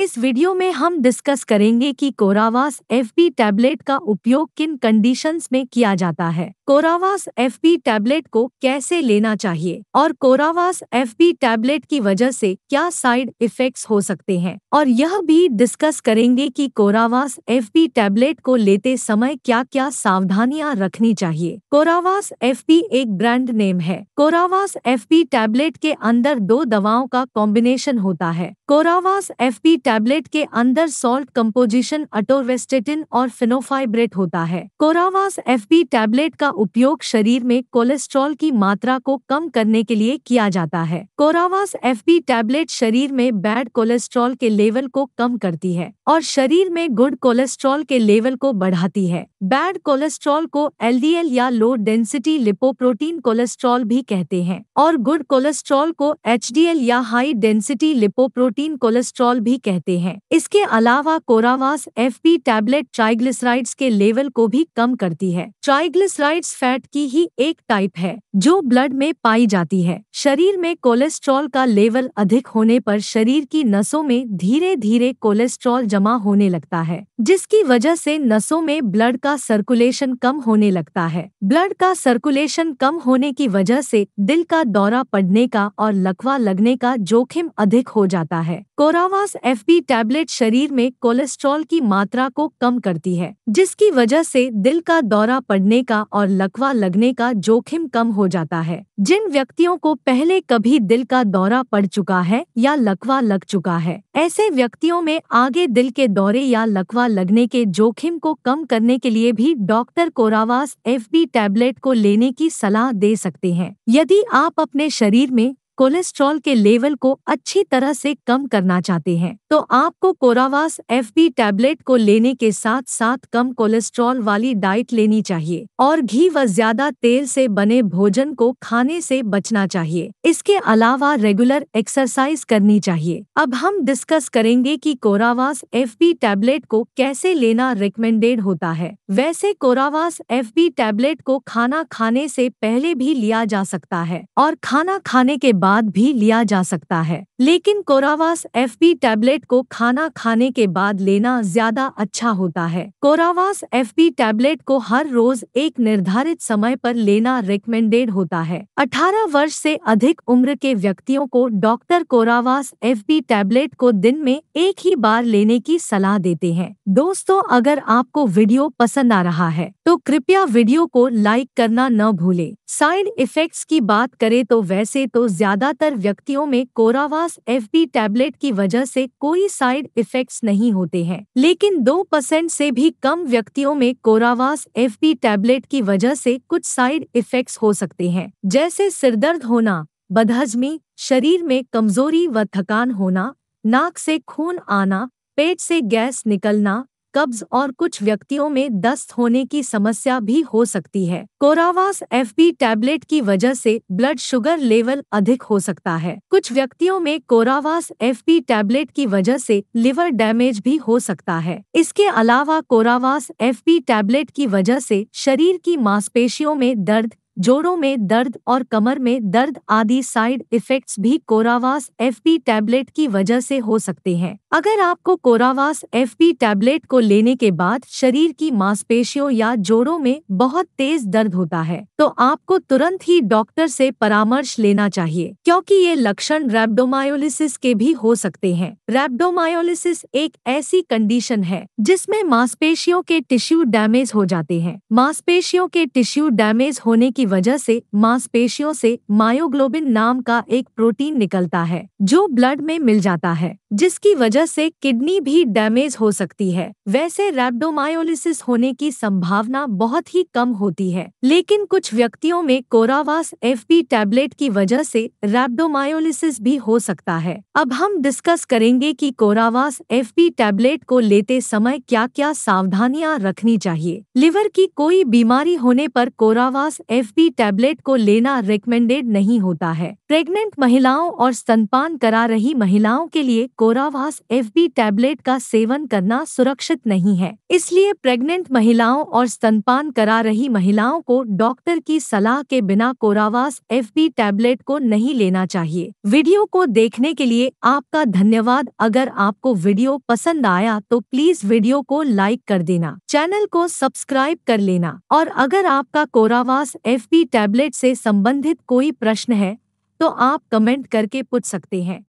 इस वीडियो में हम डिस्कस करेंगे कि कोरावास एफबी टैबलेट का उपयोग किन कंडीशंस में किया जाता है कोरावास एफबी टैबलेट को कैसे लेना चाहिए और कोरावास एफबी टैबलेट की वजह से क्या साइड इफेक्ट्स हो सकते हैं और यह भी डिस्कस करेंगे कि कोरावास एफबी टैबलेट को लेते समय क्या क्या सावधानियां रखनी चाहिए कोरावास एफबी एक ब्रांड नेम है कोरावास एफबी टैबलेट के अंदर दो दवाओं का कॉम्बिनेशन होता है कोरावास एफबी टैबलेट के अंदर सॉल्ट कंपोजिशन अटोवेस्टेटिन और फिनोफाइब्रेट होता है कोरावास एफ बी टैबलेट का उपयोग शरीर में कोलेस्ट्रॉल की मात्रा को कम करने के लिए किया जाता है कोरावास एफ बी टैबलेट शरीर में बैड कोलेस्ट्रॉल के लेवल को कम करती है और शरीर में गुड कोलेस्ट्रॉल के लेवल को बढ़ाती है बैड कोलेस्ट्रॉल को एल या लो डेंसिटी लिपोप्रोटीन कोलेस्ट्रॉल भी कहते हैं और गुड कोलेस्ट्रॉल को एच या हाई डेंसिटी लिपोप्रोटीन कोलेस्ट्रॉल भी कहते रहते हैं इसके अलावा Corovas F B tablet triglycerides के लेवल को भी कम करती है ट्राइग्लिसराइड्स फैट की ही एक टाइप है जो ब्लड में पाई जाती है शरीर में कोलेस्ट्रॉल का लेवल अधिक होने पर शरीर की नसों में धीरे धीरे कोलेस्ट्रॉल जमा होने लगता है जिसकी वजह से नसों में ब्लड का सर्कुलेशन कम होने लगता है ब्लड का सर्कुलेशन कम होने की वजह से दिल का दौरा पड़ने का और लकवा लगने का जोखिम अधिक हो जाता है कोरावास एफ एफबी टैबलेट शरीर में कोलेस्ट्रॉल की मात्रा को कम करती है जिसकी वजह से दिल का दौरा पड़ने का और लकवा लगने का जोखिम कम हो जाता है जिन व्यक्तियों को पहले कभी दिल का दौरा पड़ चुका है या लकवा लग चुका है ऐसे व्यक्तियों में आगे दिल के दौरे या लकवा लगने के जोखिम को कम करने के लिए भी डॉक्टर कोरावास एफ टैबलेट को लेने की सलाह दे सकते हैं यदि आप अपने शरीर में कोलेस्ट्रॉल के लेवल को अच्छी तरह से कम करना चाहते हैं तो आपको कोरावास एफ बी टैबलेट को लेने के साथ साथ कम कोलेस्ट्रॉल वाली डाइट लेनी चाहिए और घी व ज्यादा तेल से बने भोजन को खाने से बचना चाहिए इसके अलावा रेगुलर एक्सरसाइज करनी चाहिए अब हम डिस्कस करेंगे कि कोरावास एफ बी टैबलेट को कैसे लेना रिकमेंडेड होता है वैसे कोरावास एफ बी टैबलेट को खाना खाने से पहले भी लिया जा सकता है और खाना खाने के बाद बाद भी लिया जा सकता है लेकिन कोरावास एफबी टैबलेट को खाना खाने के बाद लेना ज्यादा अच्छा होता है कोरावास एफबी टैबलेट को हर रोज एक निर्धारित समय पर लेना रिकमेंडेड होता है 18 वर्ष से अधिक उम्र के व्यक्तियों को डॉक्टर कोरावास एफबी टैबलेट को दिन में एक ही बार लेने की सलाह देते हैं दोस्तों अगर आपको वीडियो पसंद आ रहा है तो कृपया वीडियो को लाइक करना न भूले साइड इफेक्ट्स की बात करें तो वैसे तो ज्यादातर व्यक्तियों में कोरावास पास एफ टैबलेट की वजह से कोई साइड इफेक्ट्स नहीं होते हैं लेकिन दो परसेंट से भी कम व्यक्तियों में कोरावास एफ टैबलेट की वजह से कुछ साइड इफेक्ट्स हो सकते हैं जैसे सिरदर्द होना बदहजमी शरीर में कमजोरी व थकान होना नाक से खून आना पेट से गैस निकलना कब्ज और कुछ व्यक्तियों में दस्त होने की समस्या भी हो सकती है कोरावास एफ बी टैबलेट की वजह से ब्लड शुगर लेवल अधिक हो सकता है कुछ व्यक्तियों में कोरावास एफ बी टैबलेट की वजह से लिवर डैमेज भी हो सकता है इसके अलावा कोरावास एफ बी टैबलेट की वजह से शरीर की मांसपेशियों में दर्द जोड़ों में दर्द और कमर में दर्द आदि साइड इफेक्ट्स भी कोरावास एफ टैबलेट की वजह से हो सकते हैं अगर आपको कोरावास एफ टैबलेट को लेने के बाद शरीर की मांसपेशियों या जोड़ों में बहुत तेज दर्द होता है तो आपको तुरंत ही डॉक्टर से परामर्श लेना चाहिए क्योंकि ये लक्षण रेबडोमायोलिसिस के भी हो सकते हैं रेबडोमायोलिसिस एक ऐसी कंडीशन है जिसमें मांसपेशियों के टिश्यू डैमेज हो जाते हैं मांसपेशियों के टिश्यू डैमेज होने की वजह से मांसपेशियों से मायोग्लोबिन नाम का एक प्रोटीन निकलता है जो ब्लड में मिल जाता है जिसकी वजह से किडनी भी डैमेज हो सकती है वैसे रेबडोमायोलिसिस होने की संभावना बहुत ही कम होती है लेकिन कुछ व्यक्तियों में कोरावास एफ बी टैबलेट की वजह से रेबडोमायोलिसिस भी हो सकता है अब हम डिस्कस करेंगे कि कोरावास एफ बी टैबलेट को लेते समय क्या क्या सावधानियां रखनी चाहिए लिवर की कोई बीमारी होने पर कोरावास एफ टीबीटी टैबलेट को लेना रिकमेंडेड नहीं होता है प्रेग्नेंट महिलाओं और स्तनपान करा रही महिलाओं के लिए कोरावास एफ बी टैबलेट का सेवन करना सुरक्षित नहीं है इसलिए प्रेग्नेंट महिलाओं और स्तनपान करा रही महिलाओं को डॉक्टर की सलाह के बिना कोरावास एफ बी टैबलेट को नहीं लेना चाहिए वीडियो को देखने के लिए आपका धन्यवाद अगर आपको वीडियो पसंद आया तो प्लीज वीडियो को लाइक कर देना चैनल को सब्सक्राइब कर लेना और अगर आपका कोरावास एफ एफपी टैबलेट से संबंधित कोई प्रश्न है तो आप कमेंट करके पूछ सकते हैं